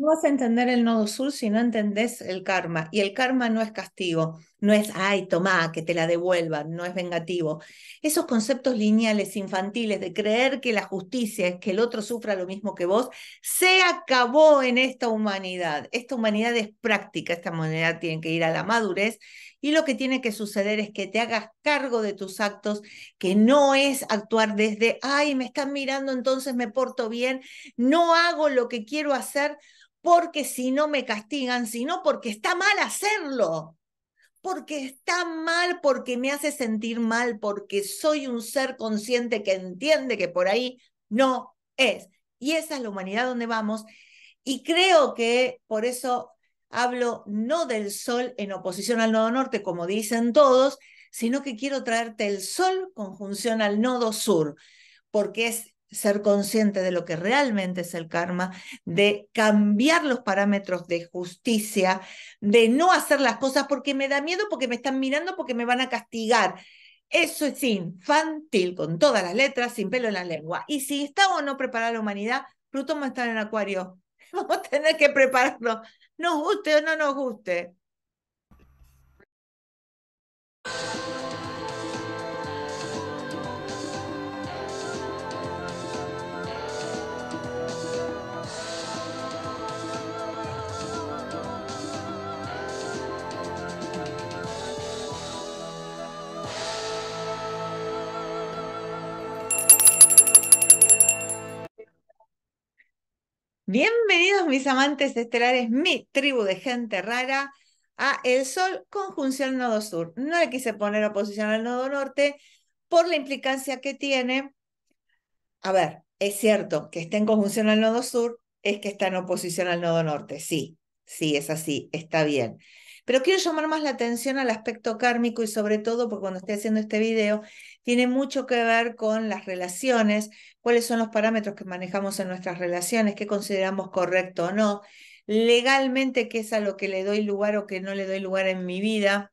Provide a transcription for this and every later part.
No vas a entender el nodo sur si no entendés el karma. Y el karma no es castigo no es, ay, tomá, que te la devuelvan, no es vengativo. Esos conceptos lineales infantiles de creer que la justicia es que el otro sufra lo mismo que vos, se acabó en esta humanidad. Esta humanidad es práctica, esta humanidad tiene que ir a la madurez y lo que tiene que suceder es que te hagas cargo de tus actos, que no es actuar desde, ay, me están mirando, entonces me porto bien, no hago lo que quiero hacer porque si no me castigan, sino porque está mal hacerlo porque está mal, porque me hace sentir mal, porque soy un ser consciente que entiende que por ahí no es. Y esa es la humanidad donde vamos. Y creo que por eso hablo no del sol en oposición al nodo norte, como dicen todos, sino que quiero traerte el sol conjunción al nodo sur, porque es ser consciente de lo que realmente es el karma, de cambiar los parámetros de justicia, de no hacer las cosas porque me da miedo, porque me están mirando, porque me van a castigar. Eso es infantil, con todas las letras, sin pelo en la lengua. Y si está o no preparada la humanidad, Plutón va a estar en Acuario. Vamos a tener que prepararlo, nos guste o no nos guste. Bienvenidos mis amantes estelares, mi tribu de gente rara, a El Sol conjunción Nodo Sur. No le quise poner oposición al Nodo Norte por la implicancia que tiene. A ver, es cierto que está en conjunción al Nodo Sur, es que está en oposición al Nodo Norte. Sí, sí, es así, está bien. Pero quiero llamar más la atención al aspecto kármico y sobre todo, porque cuando estoy haciendo este video, tiene mucho que ver con las relaciones, cuáles son los parámetros que manejamos en nuestras relaciones, qué consideramos correcto o no, legalmente qué es a lo que le doy lugar o que no le doy lugar en mi vida.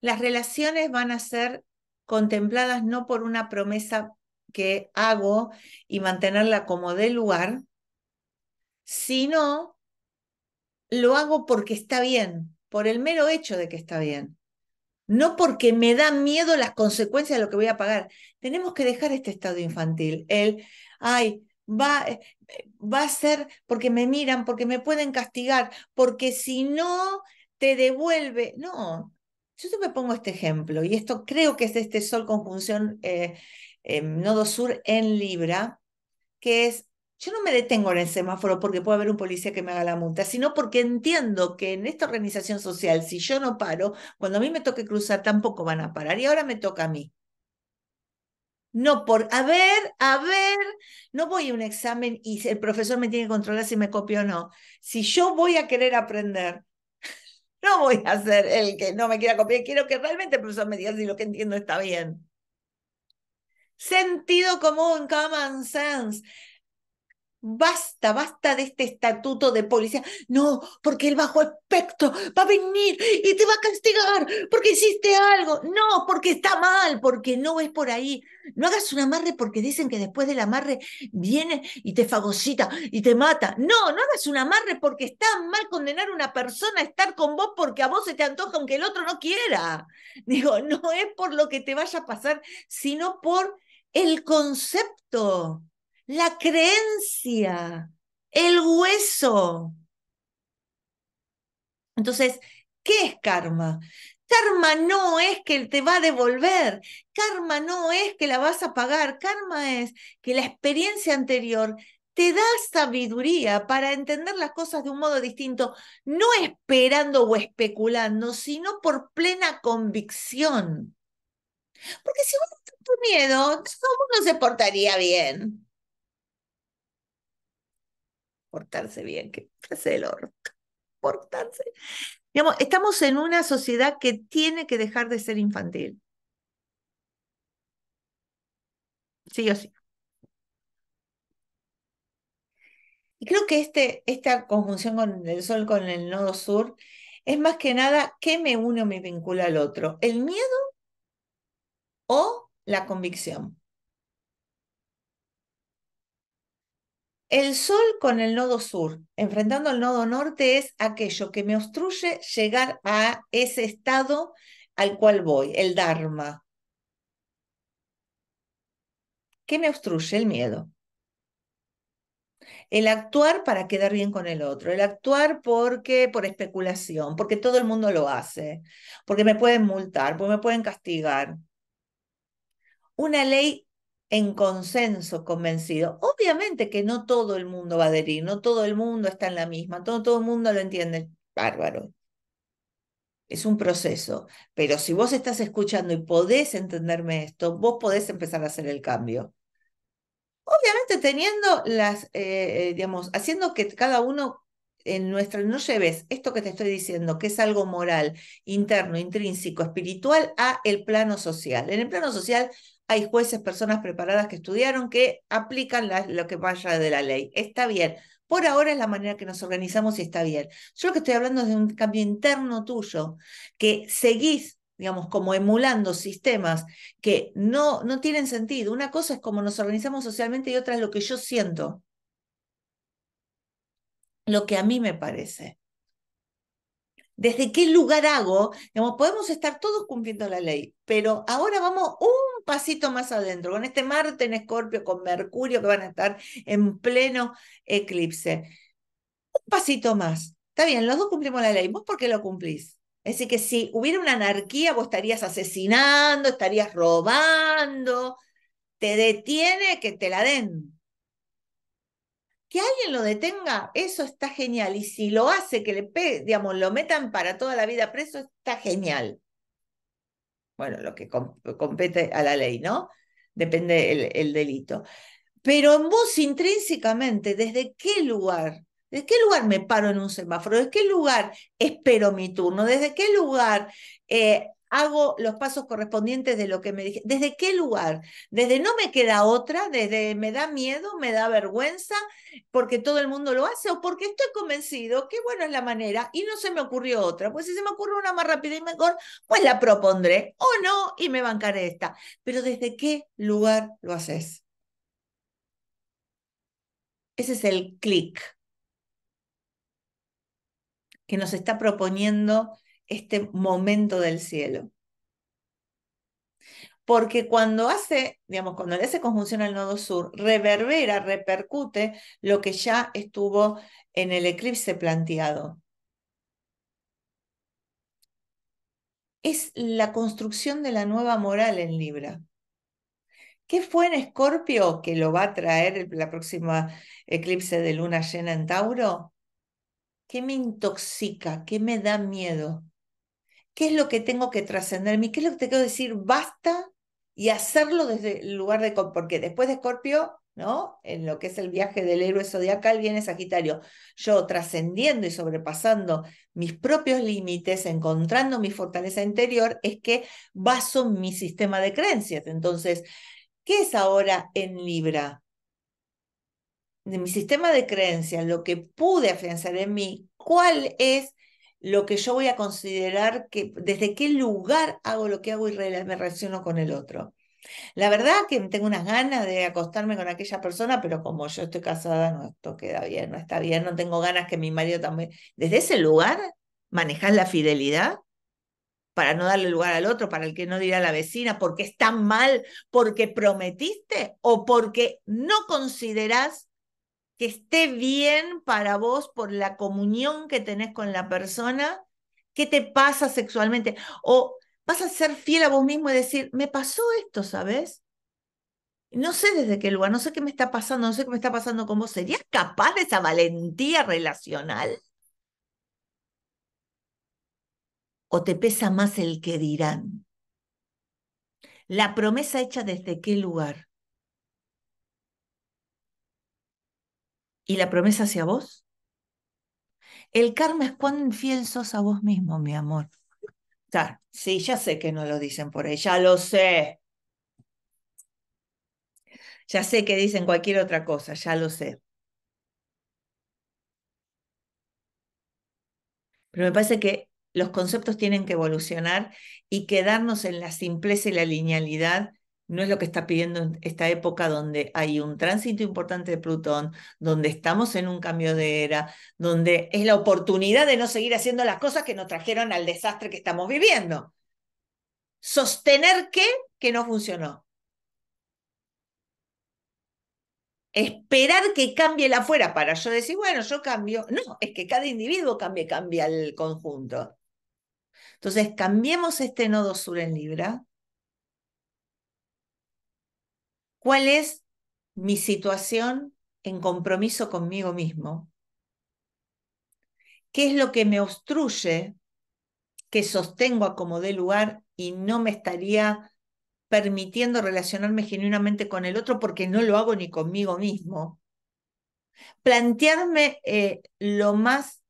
Las relaciones van a ser contempladas no por una promesa que hago y mantenerla como de lugar, sino lo hago porque está bien, por el mero hecho de que está bien. No porque me da miedo las consecuencias de lo que voy a pagar. Tenemos que dejar este estado infantil. El, ay, va, eh, va a ser porque me miran, porque me pueden castigar, porque si no te devuelve. No, yo me pongo este ejemplo, y esto creo que es este Sol conjunción eh, eh, Nodo Sur en Libra, que es yo no me detengo en el semáforo porque puede haber un policía que me haga la multa, sino porque entiendo que en esta organización social, si yo no paro, cuando a mí me toque cruzar tampoco van a parar y ahora me toca a mí. No por, a ver, a ver, no voy a un examen y el profesor me tiene que controlar si me copio o no. Si yo voy a querer aprender, no voy a ser el que no me quiera copiar, quiero que realmente el profesor me diga si lo que entiendo está bien. Sentido común, common sense basta, basta de este estatuto de policía. No, porque el bajo aspecto va a venir y te va a castigar porque hiciste algo. No, porque está mal, porque no es por ahí. No hagas un amarre porque dicen que después del amarre viene y te fagocita y te mata. No, no hagas un amarre porque está mal condenar a una persona a estar con vos porque a vos se te antoja aunque el otro no quiera. Digo, no es por lo que te vaya a pasar, sino por el concepto la creencia, el hueso. Entonces, ¿qué es karma? Karma no es que te va a devolver, karma no es que la vas a pagar, karma es que la experiencia anterior te da sabiduría para entender las cosas de un modo distinto, no esperando o especulando, sino por plena convicción. Porque si uno tiene miedo, todo se portaría bien portarse bien, que frase el orto, portarse. Digamos, estamos en una sociedad que tiene que dejar de ser infantil. Sí o sí. Y creo que este, esta conjunción con el sol, con el nodo sur, es más que nada qué me une o me vincula al otro, el miedo o la convicción. El Sol con el nodo sur, enfrentando el nodo norte, es aquello que me obstruye llegar a ese estado al cual voy, el Dharma. ¿Qué me obstruye? El miedo. El actuar para quedar bien con el otro, el actuar porque por especulación, porque todo el mundo lo hace, porque me pueden multar, porque me pueden castigar. Una ley en consenso convencido. Obviamente que no todo el mundo va a adherir, no todo el mundo está en la misma, todo, todo el mundo lo entiende. Bárbaro. Es un proceso. Pero si vos estás escuchando y podés entenderme esto, vos podés empezar a hacer el cambio. Obviamente teniendo las, eh, eh, digamos, haciendo que cada uno en nuestra, no lleves esto que te estoy diciendo, que es algo moral, interno, intrínseco, espiritual, a el plano social. En el plano social hay jueces, personas preparadas que estudiaron, que aplican lo que vaya de la ley. Está bien. Por ahora es la manera que nos organizamos y está bien. Yo lo que estoy hablando es de un cambio interno tuyo, que seguís digamos, como emulando sistemas que no, no tienen sentido. Una cosa es cómo nos organizamos socialmente y otra es lo que yo siento, lo que a mí me parece. ¿Desde qué lugar hago? podemos estar todos cumpliendo la ley, pero ahora vamos un pasito más adentro, con este Marte en Escorpio, con Mercurio que van a estar en pleno eclipse. Un pasito más. Está bien, los dos cumplimos la ley. ¿Vos por qué lo cumplís? Es decir, que si hubiera una anarquía, vos estarías asesinando, estarías robando. Te detiene que te la den. Que alguien lo detenga, eso está genial. Y si lo hace, que le digamos, lo metan para toda la vida preso, está genial bueno, lo que compete a la ley, ¿no? Depende el, delito. Pero en vos intrínsecamente, ¿desde qué lugar? de qué lugar me paro en un semáforo? ¿Desde qué lugar espero mi turno? ¿Desde qué lugar eh, hago los pasos correspondientes de lo que me dije. ¿Desde qué lugar? Desde no me queda otra, desde me da miedo, me da vergüenza, porque todo el mundo lo hace o porque estoy convencido que bueno es la manera y no se me ocurrió otra. Pues si se me ocurre una más rápida y mejor, pues la propondré o no y me bancaré esta. Pero ¿desde qué lugar lo haces? Ese es el clic que nos está proponiendo este momento del cielo. Porque cuando hace, digamos, cuando le hace conjunción al nodo sur, reverbera, repercute lo que ya estuvo en el eclipse planteado. Es la construcción de la nueva moral en Libra. ¿Qué fue en Escorpio que lo va a traer la próxima eclipse de luna llena en Tauro? ¿Qué me intoxica? ¿Qué me da miedo? ¿Qué es lo que tengo que mí? ¿Qué es lo que te quiero decir? Basta y hacerlo desde el lugar de... Porque después de Escorpio, ¿no? En lo que es el viaje del héroe zodiacal viene Sagitario. Yo trascendiendo y sobrepasando mis propios límites, encontrando mi fortaleza interior, es que baso mi sistema de creencias. Entonces, ¿qué es ahora en Libra? De mi sistema de creencias, lo que pude afianzar en mí, ¿cuál es lo que yo voy a considerar que, desde qué lugar hago lo que hago y me relaciono con el otro. La verdad que tengo unas ganas de acostarme con aquella persona, pero como yo estoy casada, no, esto queda bien, no está bien, no tengo ganas que mi marido también. Desde ese lugar, manejas la fidelidad para no darle lugar al otro, para el que no dirá la vecina, porque está mal, porque prometiste o porque no considerás esté bien para vos por la comunión que tenés con la persona, qué te pasa sexualmente, o vas a ser fiel a vos mismo y decir, me pasó esto, ¿sabes? No sé desde qué lugar, no sé qué me está pasando, no sé qué me está pasando con vos. ¿Serías capaz de esa valentía relacional? ¿O te pesa más el que dirán? La promesa hecha desde qué lugar? y la promesa hacia vos. El karma es cuán fiel sos a vos mismo, mi amor. sí, ya sé que no lo dicen por ahí, ya lo sé. Ya sé que dicen cualquier otra cosa, ya lo sé. Pero me parece que los conceptos tienen que evolucionar y quedarnos en la simpleza y la linealidad no es lo que está pidiendo esta época donde hay un tránsito importante de Plutón, donde estamos en un cambio de era, donde es la oportunidad de no seguir haciendo las cosas que nos trajeron al desastre que estamos viviendo. Sostener qué que no funcionó. Esperar que cambie la afuera para yo decir, bueno, yo cambio. No, es que cada individuo cambie, cambia el conjunto. Entonces, cambiemos este nodo sur en Libra cuál es mi situación en compromiso conmigo mismo, qué es lo que me obstruye, que sostengo a como dé lugar y no me estaría permitiendo relacionarme genuinamente con el otro porque no lo hago ni conmigo mismo. Plantearme eh, lo más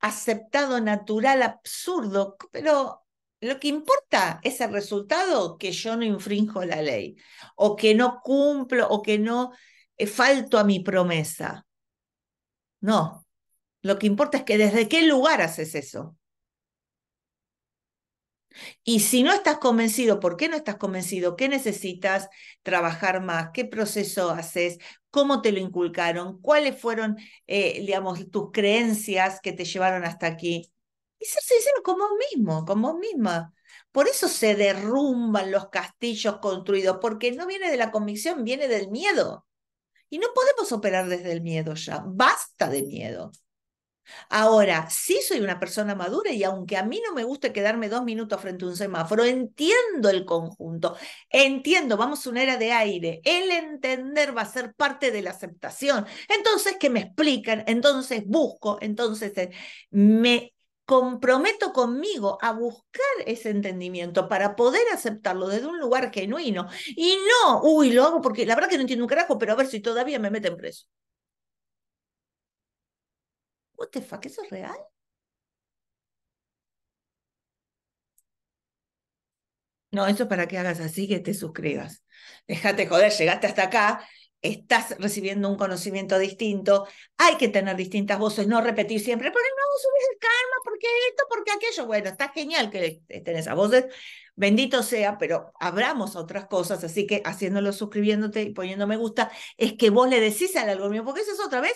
aceptado, natural, absurdo, pero lo que importa es el resultado que yo no infrinjo la ley o que no cumplo o que no eh, falto a mi promesa. No, lo que importa es que desde qué lugar haces eso. Y si no estás convencido, ¿por qué no estás convencido? ¿Qué necesitas trabajar más? ¿Qué proceso haces? ¿Cómo te lo inculcaron? ¿Cuáles fueron, eh, digamos, tus creencias que te llevaron hasta aquí? Y ser sincero como mismo, como misma. Por eso se derrumban los castillos construidos, porque no viene de la convicción, viene del miedo. Y no podemos operar desde el miedo ya. Basta de miedo. Ahora, sí soy una persona madura y aunque a mí no me guste quedarme dos minutos frente a un semáforo, entiendo el conjunto, entiendo, vamos a una era de aire, el entender va a ser parte de la aceptación. Entonces, que me explican, entonces busco, entonces eh, me comprometo conmigo a buscar ese entendimiento para poder aceptarlo desde un lugar genuino y no, uy, lo hago porque la verdad que no entiendo un carajo, pero a ver si todavía me meten preso. What the ¿eso es real? No, eso es para que hagas así, que te suscribas. Déjate joder, llegaste hasta acá, estás recibiendo un conocimiento distinto, hay que tener distintas voces, no repetir siempre, subes el karma, porque esto, porque aquello. Bueno, está genial que estén esas voces, bendito sea, pero abramos otras cosas, así que haciéndolo, suscribiéndote y poniendo me gusta, es que vos le decís al algoritmo, porque esa es otra vez,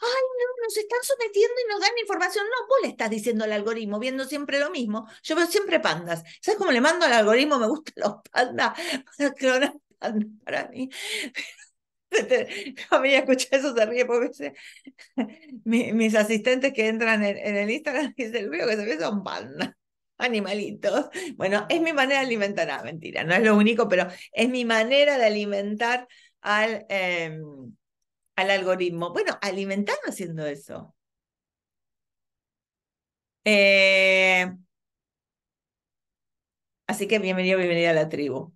ay, no, nos están sometiendo y nos dan información. No, vos le estás diciendo al algoritmo, viendo siempre lo mismo. Yo veo siempre pandas. ¿Sabes cómo le mando al algoritmo? Me gustan los pandas, para clonar A mí escucha eso, se ríe porque mis, asistentes que entran en, el Instagram dicen, veo que se ve son pan. animalitos. Bueno, es mi manera de alimentar, ah, mentira, no es lo único, pero es mi manera de alimentar al, em, al algoritmo. Bueno, alimentarme haciendo eso. Eh, así que bienvenido, bienvenida a la tribu.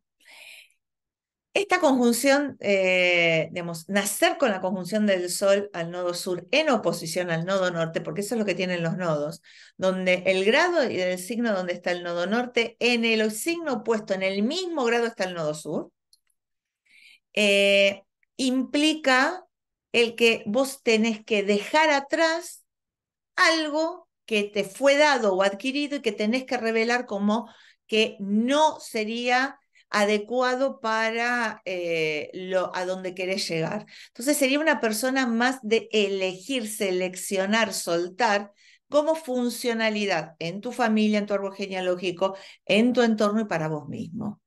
Esta conjunción, eh, digamos, nacer con la conjunción del Sol al nodo sur en oposición al nodo norte, porque eso es lo que tienen los nodos, donde el grado y el signo donde está el nodo norte, en el signo opuesto, en el mismo grado está el nodo sur, eh, implica el que vos tenés que dejar atrás algo que te fue dado o adquirido y que tenés que revelar como que no sería adecuado para eh, lo, a donde querés llegar. Entonces sería una persona más de elegir, seleccionar, soltar como funcionalidad en tu familia, en tu árbol genealógico, en tu entorno y para vos mismo.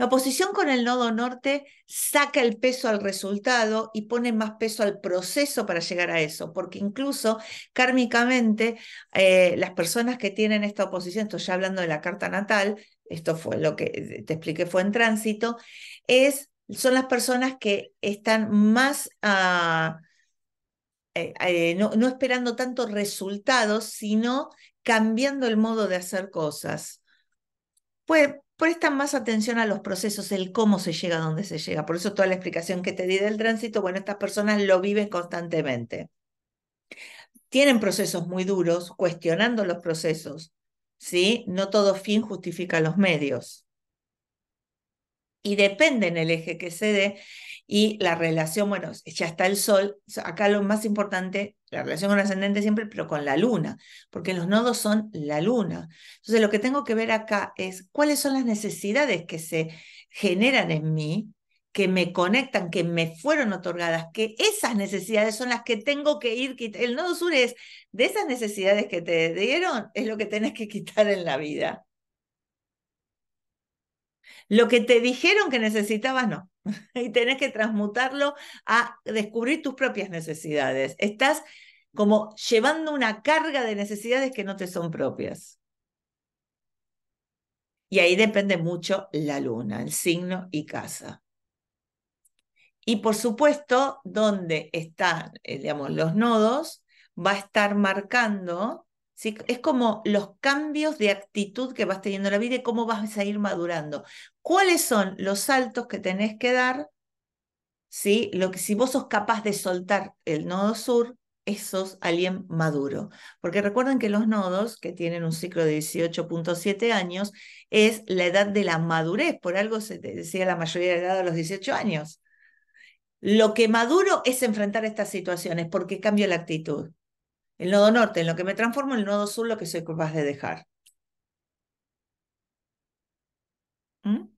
La oposición con el nodo norte saca el peso al resultado y pone más peso al proceso para llegar a eso, porque incluso kármicamente eh, las personas que tienen esta oposición, estoy ya hablando de la carta natal, esto fue lo que eh, te expliqué, fue en tránsito, es, son las personas que están más... Ah, eh, no, esperando tanto resultados, sino cambiando el modo de hacer cosas. Pues prestan más atención a los procesos, el cómo se llega a donde se llega. Por eso toda la explicación que te di del tránsito, bueno, estas personas lo viven constantemente. Tienen procesos muy duros, cuestionando los procesos, ¿sí? No todo fin justifica los medios y depende en el eje que se dé y la relación, bueno, ya está el sol, acá lo más importante, la relación con ascendente siempre, pero con la luna, porque los nodos son la luna. Entonces lo que tengo que ver acá es cuáles son las necesidades que se generan en mí, que me conectan, que me fueron otorgadas, que esas necesidades son las que tengo que ir quitando. El nodo sur es de esas necesidades que te dieron, es lo que tenés que quitar en la vida. Lo que te dijeron que necesitabas, no. y tenés que transmutarlo a descubrir tus propias necesidades. Estás como llevando una carga de necesidades que no te son propias. Y ahí depende mucho la luna, el signo y casa. Y por supuesto, donde están, eh, digamos, los nodos, va a estar marcando es como los cambios de actitud que vas teniendo en la vida y cómo vas a ir madurando. ¿Cuáles son los saltos que tenés que dar? ¿Sí? Lo que, si vos sos capaz de soltar el nodo sur, esos alguien maduro. Porque recuerden que los nodos, que tienen un ciclo de 18.7 años, es la edad de la madurez. Por algo se decía la mayoría de edad a los 18 años. Lo que maduro es enfrentar estas situaciones porque cambio la actitud. El nodo norte en lo que me transformo, el nodo sur lo que soy capaz de dejar. ¿Mm?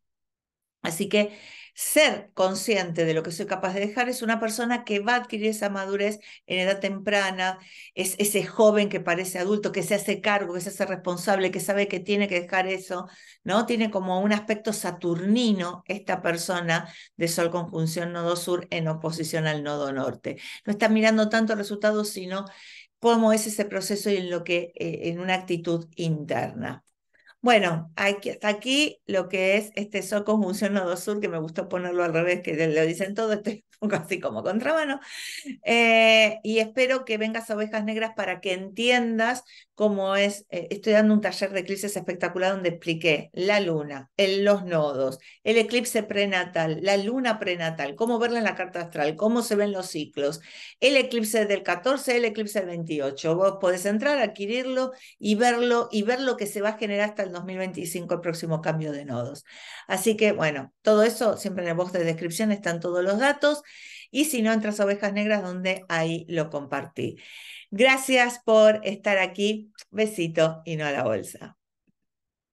Así que ser consciente de lo que soy capaz de dejar es una persona que va a adquirir esa madurez en edad temprana, es ese joven que parece adulto, que se hace cargo, que se hace responsable, que sabe que tiene que dejar eso, ¿no? Tiene como un aspecto saturnino esta persona de Sol conjunción nodo sur en oposición al nodo norte. No está mirando tanto resultados, sino cómo es ese proceso y en lo que, eh, en una actitud interna. Bueno, aquí, hasta aquí lo que es este Sol Conjunción Nodo Sur, que me gustó ponerlo al revés, que lo dicen todo, estoy un poco así como contramano. Eh, y espero que vengas a Ovejas Negras para que entiendas como es, eh, estoy dando un taller de eclipses espectacular donde expliqué la luna, los nodos, el eclipse prenatal, la luna prenatal, cómo verla en la carta astral, cómo se ven los ciclos, el eclipse del 14, el eclipse del 28. Vos podés entrar, adquirirlo y verlo y ver lo que se va a generar hasta el 2025, el próximo cambio de nodos. Así que bueno, todo eso siempre en el box de descripción están todos los datos y si no, entras a Ovejas Negras donde ahí lo compartí. Gracias por estar aquí. Besito y no a la bolsa.